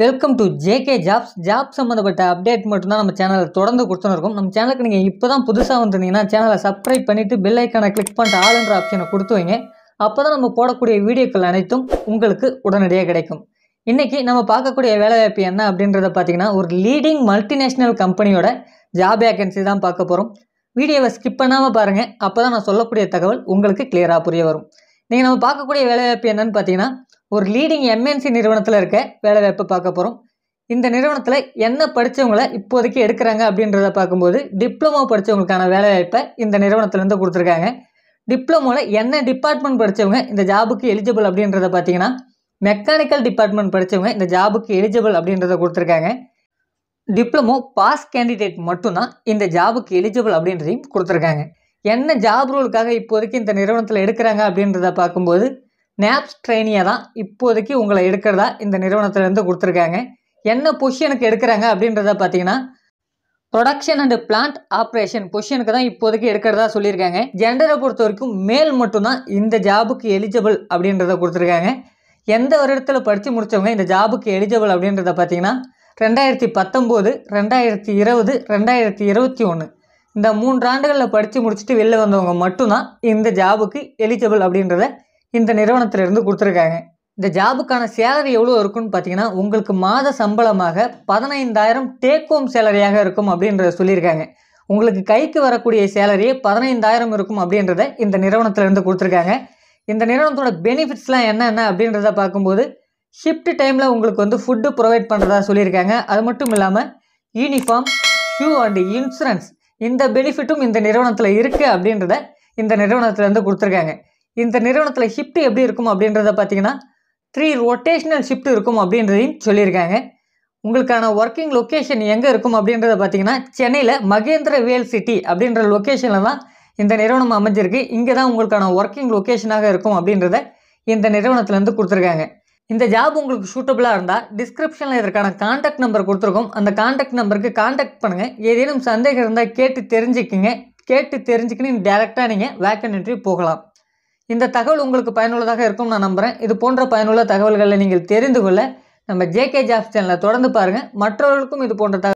welcome to JK jobs job சம்மந்தப்பட்ட update மட்டும்தான் நம்ம சேனலில் தொடர்ந்து கொடுத்துன்னு நம்ம சேனலுக்கு நீங்கள் இப்போ தான் புதுசாக வந்திருந்தீங்கன்னா சேனலை சப்ஸ்கிரைப் பண்ணிவிட்டு பெல் ஐக்கானை கிளிக் பண்ணிட்டு ஆளுன்ற ஆப்ஷனை கொடுத்து வைங்க அப்போ தான் நம்ம போடக்கூடிய வீடியோக்கள் அனைத்தும் உங்களுக்கு உடனடியாக கிடைக்கும் இன்றைக்கி நம்ம பார்க்கக்கூடிய வேலைவாய்ப்பு என்ன அப்படின்றத பார்த்தீங்கன்னா ஒரு லீடிங் மல்டிநேஷ்னல் கம்பெனியோட ஜாப் வேகன்சி தான் பார்க்க போகிறோம் வீடியோவை ஸ்கிப் பண்ணாமல் பாருங்கள் அப்போ தான் நான் சொல்லக்கூடிய தகவல் உங்களுக்கு கிளியராக புரிய வரும் நீங்கள் நம்ம பார்க்கக்கூடிய வேலைவாய்ப்பு என்னன்னு பார்த்தீங்கன்னா ஒரு லீடிங் எம்என்சி நிறுவனத்தில் இருக்க வாய்ப்பை பார்க்க போகிறோம் இந்த நிறுவனத்தில் என்ன படித்தவங்களை இப்போதைக்கு எடுக்கிறாங்க அப்படின்றத பார்க்கும்போது டிப்ளமோ படித்தவங்களுக்கான வேலைவாய்ப்பை இந்த நிறுவனத்துலேருந்து கொடுத்துருக்காங்க டிப்ளமோவில் என்ன டிபார்ட்மெண்ட் படித்தவங்க இந்த ஜாபுக்கு எலிஜிபிள் அப்படின்றத பார்த்தீங்கன்னா மெக்கானிக்கல் டிபார்ட்மெண்ட் படித்தவங்க இந்த ஜாபுக்கு எலிஜிபிள் அப்படின்றத கொடுத்துருக்காங்க டிப்ளமோ பாஸ் கேண்டிடேட் மட்டும்தான் இந்த ஜாபுக்கு எலிஜிபிள் அப்படின்றதையும் கொடுத்துருக்காங்க என்ன ஜாப் ரூலுக்காக இப்போதைக்கு இந்த நிறுவனத்தில் எடுக்கிறாங்க அப்படின்றத பார்க்கும்போது நேப்ஸ் ட்ரெயினியை தான் இப்போதைக்கு உங்களை எடுக்கிறதா இந்த நிறுவனத்திலேருந்து கொடுத்துருக்காங்க என்ன பொசிஷனுக்கு எடுக்கிறாங்க அப்படின்றத பார்த்தீங்கன்னா ப்ரொடக்ஷன் அண்ட் பிளான்ட் ஆப்ரேஷன் பொசிஷனுக்கு தான் இப்போதைக்கு எடுக்கிறதா சொல்லியிருக்காங்க ஜெண்டரை பொறுத்த வரைக்கும் மேல் மட்டும்தான் இந்த ஜாபுக்கு எலிஜிபிள் அப்படின்றத கொடுத்துருக்காங்க எந்த வருடத்தில் படித்து முடித்தவங்க இந்த ஜாபுக்கு எலிஜிபிள் அப்படின்றத பார்த்தீங்கன்னா ரெண்டாயிரத்தி பத்தொம்போது ரெண்டாயிரத்தி இருபது ரெண்டாயிரத்தி இருபத்தி ஒன்று இந்த மூன்று ஆண்டுகளில் படித்து முடிச்சுட்டு வெளில வந்தவங்க மட்டும்தான் இந்த ஜாபுக்கு எலிஜிபிள் அப்படின்றத இந்த நிறுவனத்திலிருந்து கொடுத்துருக்காங்க இந்த ஜாபுக்கான சேலரி எவ்வளோ இருக்குன்னு பார்த்தீங்கன்னா உங்களுக்கு மாத சம்பளமாக பதினைந்தாயிரம் டேக் ஹோம் சேலரியாக இருக்கும் அப்படின்றத சொல்லியிருக்காங்க உங்களுக்கு கைக்கு வரக்கூடிய சேலரி பதினைந்தாயிரம் இருக்கும் அப்படின்றத இந்த நிறுவனத்திலிருந்து கொடுத்துருக்காங்க இந்த நிறுவனத்தோட பெனிஃபிட்ஸ்லாம் என்னென்ன அப்படின்றத பார்க்கும்போது ஷிஃப்ட் டைமில் உங்களுக்கு வந்து ஃபுட்டு ப்ரொவைட் பண்ணுறதா சொல்லியிருக்காங்க அது மட்டும் இல்லாமல் யூனிஃபார்ம் ஷூ அண்டு இன்சூரன்ஸ் இந்த பெனிஃபிட்டும் இந்த நிறுவனத்தில் இருக்குது அப்படின்றத இந்த நிறுவனத்திலேருந்து கொடுத்துருக்காங்க இந்த நிறுவனத்தில் ஷிஃப்ட் எப்படி இருக்கும் அப்படின்றத பார்த்தீங்கன்னா த்ரீ ரொட்டேஷ்னல் ஷிஃப்ட் இருக்கும் அப்படின்றதையும் சொல்லியிருக்காங்க உங்களுக்கான ஒர்க்கிங் லொக்கேஷன் எங்கே இருக்கும் அப்படின்றத பார்த்தீங்கன்னா சென்னையில் மகேந்திர வேல் சிட்டி அப்படின்ற லொக்கேஷனில் தான் இந்த நிறுவனம் அமைஞ்சிருக்கு இங்கே தான் உங்களுக்கான ஒர்க்கிங் லொக்கேஷனாக இருக்கும் அப்படின்றத இந்த நிறுவனத்துலேருந்து கொடுத்துருக்காங்க இந்த ஜாப் உங்களுக்கு சூட்டபுளாக இருந்தால் டிஸ்கிரிப்ஷனில் இதற்கான காண்டாக்ட் நம்பர் கொடுத்துருக்கோம் அந்த காண்டாக்ட் நம்பருக்கு காண்டாக்ட் பண்ணுங்கள் ஏதேனும் சந்தேகம் இருந்தால் கேட்டு தெரிஞ்சுக்கிங்க கேட்டு தெரிஞ்சுக்கின்னு டேரெக்டாக நீங்கள் வேக்கன் இன்ட்ரி போகலாம் இந்த தகவல் உங்களுக்கு பயனுள்ளதாக இருக்கும் நான் நம்புகிறேன் இது போன்ற பயனுள்ள தகவல்களை நீங்கள் தெரிந்து கொள்ள நம்ம ஜேகே ஜாஃப் சேனலை தொடர்ந்து பாருங்கள் மற்றவர்களுக்கும் இது போன்ற தகவல்